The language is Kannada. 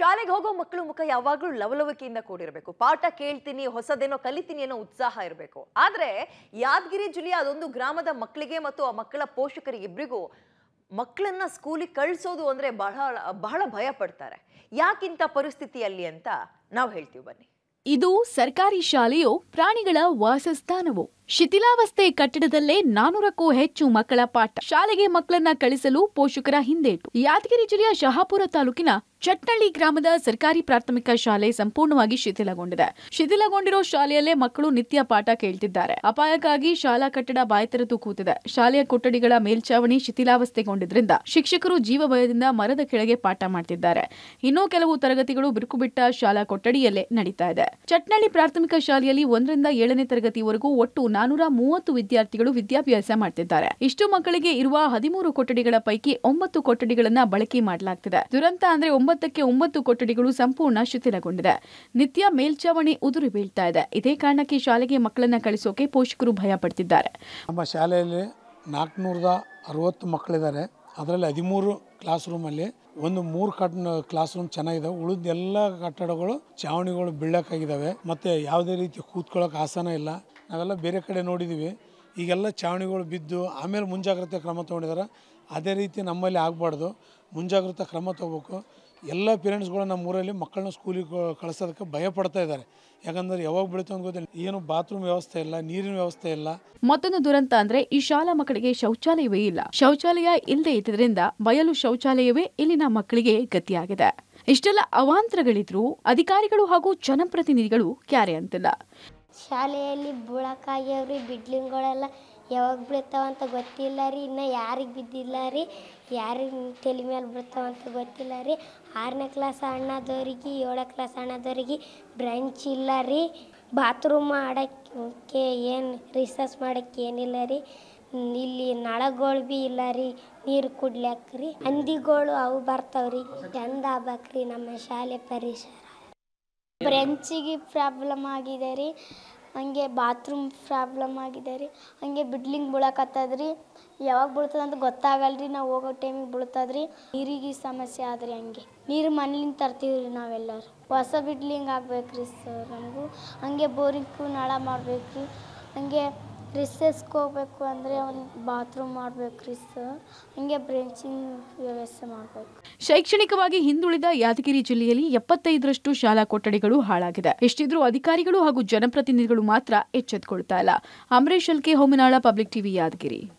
ಶಾಲೆಗೆ ಹೋಗೋ ಮಕ್ಕಳು ಮುಖ ಯಾವಾಗಲೂ ಲವಲವಿಕೆಯಿಂದ ಕೂಡಿರಬೇಕು ಪಾಠ ಕೇಳ್ತೀನಿ ಹೊಸದೇನೋ ಕಲಿತೀನಿ ಅನ್ನೋ ಉತ್ಸಾಹ ಇರಬೇಕು ಆದರೆ ಯಾದಗಿರಿ ಜಿಲ್ಲೆಯ ಅದೊಂದು ಗ್ರಾಮದ ಮಕ್ಕಳಿಗೆ ಮತ್ತು ಆ ಮಕ್ಕಳ ಪೋಷಕರಿಗಿಬ್ಬರಿಗೂ ಮಕ್ಕಳನ್ನ ಸ್ಕೂಲಿಗೆ ಕಳಿಸೋದು ಅಂದರೆ ಬಹಳ ಬಹಳ ಭಯ ಪಡ್ತಾರೆ ಯಾಕಿಂತ ಪರಿಸ್ಥಿತಿಯಲ್ಲಿ ಅಂತ ನಾವು ಹೇಳ್ತೀವಿ ಬನ್ನಿ ಇದು ಸರ್ಕಾರಿ ಶಾಲೆಯು ಪ್ರಾಣಿಗಳ ವಾಸಸ್ಥಾನವೋ ಶಿಥಿಲಾವಸ್ಥೆ ಕಟ್ಟಡದಲ್ಲೇ ನಾನೂರಕ್ಕೂ ಹೆಚ್ಚು ಮಕ್ಕಳ ಪಾಠ ಶಾಲೆಗೆ ಮಕ್ಕಳನ್ನ ಕಳಿಸಲು ಪೋಷಕರ ಹಿಂದೇಟು ಯಾದಗಿರಿ ಜಿಲ್ಲೆಯ ಶಹಾಪುರ ತಾಲೂಕಿನ ಚಟ್ನಳ್ಳಿ ಗ್ರಾಮದ ಸರ್ಕಾರಿ ಪ್ರಾಥಮಿಕ ಶಾಲೆ ಸಂಪೂರ್ಣವಾಗಿ ಶಿಥಿಲಗೊಂಡಿದೆ ಶಿಥಿಲಗೊಂಡಿರೋ ಶಾಲೆಯಲ್ಲೇ ಮಕ್ಕಳು ನಿತ್ಯ ಪಾಠ ಕೇಳ್ತಿದ್ದಾರೆ ಅಪಾಯಕ್ಕಾಗಿ ಶಾಲಾ ಕಟ್ಟಡ ಬಾಯ್ತೆರೆದು ಕೂತಿದೆ ಶಾಲೆಯ ಕೊಠಡಿಗಳ ಮೇಲ್ಚಾವಣಿ ಶಿಥಿಲಾವಸ್ಥೆಗೊಂಡಿದ್ರಿಂದ ಶಿಕ್ಷಕರು ಜೀವ ಭಯದಿಂದ ಮರದ ಕೆಳಗೆ ಪಾಠ ಮಾಡ್ತಿದ್ದಾರೆ ಇನ್ನೂ ಕೆಲವು ತರಗತಿಗಳು ಬಿಟ್ಟ ಶಾಲಾ ಕೊಠಡಿಯಲ್ಲೇ ನಡೀತಾ ಇದೆ ಚಟ್ನಳ್ಳಿ ಪ್ರಾಥಮಿಕ ಶಾಲೆಯಲ್ಲಿ ಒಂದರಿಂದ ಏಳನೇ ತರಗತಿವರೆಗೂ ಒಟ್ಟು ನಾನೂರ ಮೂವತ್ತು ವಿದ್ಯಾರ್ಥಿಗಳು ವಿದ್ಯಾಭ್ಯಾಸ ಮಾಡ್ತಿದ್ದಾರೆ ಇಷ್ಟು ಮಕ್ಕಳಿಗೆ ಇರುವ ಹದಿಮೂರು ಕೊಠಡಿಗಳ ಪೈಕಿ ಒಂಬತ್ತು ಕೊಠಡಿಗಳನ್ನ ಬಳಕೆ ಮಾಡಲಾಗ್ತಿದೆ ದುರಂತ ಅಂದ್ರೆ ಒಂಬತ್ತಕ್ಕೆ ಒಂಬತ್ತು ಕೊಠಡಿಗಳು ಸಂಪೂರ್ಣ ಶಿಥಿಲಗೊಂಡಿದೆ ನಿತ್ಯ ಮೇಲ್ಚಾವಣಿ ಉದುರಿ ಬೀಳ್ತಾ ಇದೆ ಇದೇ ಕಾರಣಕ್ಕೆ ಶಾಲೆಗೆ ಮಕ್ಕಳನ್ನ ಕಳಿಸೋಕೆ ಪೋಷಕರು ಭಯ ಪಡ್ತಿದ್ದಾರೆ ನಮ್ಮ ಶಾಲೆಯಲ್ಲಿ ನಾಲ್ಕುನೂರದ ಅರವತ್ತು ಮಕ್ಕಳಿದ್ದಾರೆ ಅದರಲ್ಲಿ ಹದಿಮೂರು ಕ್ಲಾಸ್ ರೂಮಲ್ಲಿ ಒಂದು ಮೂರು ಕಟ್ ಕ್ಲಾಸ್ ರೂಮ್ ಚೆನ್ನಾಗಿದೆ ಉಳಿದ ಎಲ್ಲ ಕಟ್ಟಡಗಳು ಚಾವಣಿಗಳು ಬೀಳಕ್ಕಾಗಿದ್ದಾವೆ ಮತ್ತು ಯಾವುದೇ ರೀತಿ ಕೂತ್ಕೊಳ್ಳೋಕೆ ಆಸನ ಇಲ್ಲ ನಾವೆಲ್ಲ ಬೇರೆ ಕಡೆ ನೋಡಿದ್ದೀವಿ ಈಗೆಲ್ಲ ಚಾವಣಿಗಳು ಬಿದ್ದು ಆಮೇಲೆ ಮುಂಜಾಗ್ರತೆ ಕ್ರಮ ತೊಗೊಂಡಿದ್ದಾರೆ ಅದೇ ರೀತಿ ನಮ್ಮಲ್ಲಿ ಆಗಬಾರ್ದು ಮುಂಜಾಗ್ರತೆ ಕ್ರಮ ತೊಗೋಬೇಕು ಎಲ್ಲ ಪೇರೆಂಟ್ಸ್ಗಳು ನಮ್ಮ ಊರಲ್ಲಿ ಮಕ್ಕಳನ್ನ ಸ್ಕೂಲಿಗೆ ಕಳಿಸೋದಕ್ಕೆ ಭಯ ಪಡ್ತಾ ಇದ್ದಾರೆ ಯಾಕಂದ್ರೆ ಯಾವಾಗ ಬೆಳೀತು ಅಂತ ಗೊತ್ತಿಲ್ಲ ಏನು ಬಾತ್ರೂಮ್ ವ್ಯವಸ್ಥೆ ಇಲ್ಲ ನೀರಿನ ವ್ಯವಸ್ಥೆ ಇಲ್ಲ ಮತ್ತೊಂದು ದುರಂತ ಅಂದ್ರೆ ಈ ಶಾಲಾ ಮಕ್ಕಳಿಗೆ ಶೌಚಾಲಯವೇ ಇಲ್ಲ ಶೌಚಾಲಯ ಇಲ್ಲದೆ ಇದ್ದರಿಂದ ಬಯಲು ಶೌಚಾಲಯವೇ ಇಲ್ಲಿನ ಮಕ್ಕಳಿಗೆ ಗತಿಯಾಗಿದೆ ಇಷ್ಟೆಲ್ಲ ಅವಾಂತರಗಳಿದ್ರು ಅಧಿಕಾರಿಗಳು ಹಾಗೂ ಜನಪ್ರತಿನಿಧಿಗಳು ಕ್ಯಾರೆ ಅಂತಿಲ್ಲ ಶಾಲೆಯಲ್ಲಿ ಬೀಳೋಕ್ಕಾಗ್ಯಾವ್ರಿ ಬಿಡ್ಲಿಂಗ್ಗಳೆಲ್ಲ ಯಾವಾಗ ಬೀಳ್ತಾವಂತ ಗೊತ್ತಿಲ್ಲ ರೀ ಇನ್ನು ಯಾರಿಗೆ ಬಿದ್ದಿಲ್ಲ ರೀ ಯಾರಿಗೆ ತಲೆ ಮೇಲೆ ಬೀಳ್ತಾವಂತ ಗೊತ್ತಿಲ್ಲ ರೀ ಆರನೇ ಕ್ಲಾಸ್ ಅಣ್ಣದವ್ರಿಗೆ ಏಳನೇ ಕ್ಲಾಸ್ ಅಣ್ಣದವ್ರಿಗೆ ಬ್ರೆಂಚ್ ಇಲ್ಲ ರೀ ಬಾತ್ರೂಮ್ ಆಡೋಕ್ಕೆ ಏನು ರಿಸರ್ಚ್ ಮಾಡೋಕ್ಕೆ ಏನಿಲ್ಲ ರೀ ಇಲ್ಲಿ ನಳಗಳು ಭೀ ಇಲ್ಲ ರೀ ನೀರು ರೀ ಹಂದಿಗಳು ಅವು ಬರ್ತಾವ್ರಿ ಚಂದ ಆಗ್ಬೇಕ್ರಿ ನಮ್ಮ ಶಾಲೆ ಪರಿಸರ ಬ್ರೆಂಚಿಗೆ ಪ್ರಾಬ್ಲಮ್ ಆಗಿದೆ ರೀ ಹಂಗೆ ಬಾತ್ರೂಮ್ ಪ್ರಾಬ್ಲಮ್ ಆಗಿದೆ ರೀ ಹಂಗೆ ಬಿಡ್ಲಿಂಗ್ ಬೀಳಕತ್ತದ ರೀ ಯಾವಾಗ ಬೀಳ್ತದ ಅಂತ ಗೊತ್ತಾಗಲ್ಲ ರೀ ನಾವು ಹೋಗೋ ಟೈಮಿಗೆ ಬೀಳ್ತದ ರೀ ನೀರಿಗೆ ಸಮಸ್ಯೆ ಆದ್ರಿ ಹಂಗೆ ನೀರು ಮನೆಯಿಂದ ತರ್ತೀವಿ ರೀ ನಾವೆಲ್ಲರೂ ಹೊಸ ಬಿಡ್ಲಿಂಗ್ ಆಗ್ಬೇಕು ರೀ ಸರ್ ನಮಗೂ ಹಂಗೆ ಬೋರಿಂಗ್ ನಳ ಮಾಡ್ಬೇಕು ರೀ ಹಂಗೆ ರಿಸಸ್ಗೆ ಹೋಗ್ಬೇಕು ಅಂದರೆ ಬಾತ್ರೂಮ್ ಮಾಡಬೇಕು ರಿಸ್ ಹಿಂಗೆ ಬ್ರೆಂಚಿಂಗ್ ವ್ಯವಸ್ಥೆ ಮಾಡಬೇಕು ಶೈಕ್ಷಣಿಕವಾಗಿ ಹಿಂದುಳಿದ ಯಾದಗಿರಿ ಜಿಲ್ಲೆಯಲ್ಲಿ ಎಪ್ಪತ್ತೈದರಷ್ಟು ಶಾಲಾ ಕೊಠಡಿಗಳು ಹಾಳಾಗಿದೆ ಎಷ್ಟಿದ್ರೂ ಅಧಿಕಾರಿಗಳು ಹಾಗೂ ಜನಪ್ರತಿನಿಧಿಗಳು ಮಾತ್ರ ಎಚ್ಚೆತ್ತುಕೊಳ್ತಾ ಇಲ್ಲ ಅಂಬರೀಶ್ ಅಲ್ಕೆ ಹೋಮಿನಾಳ ಪಬ್ಲಿಕ್ ಟಿವಿ ಯಾದಗಿರಿ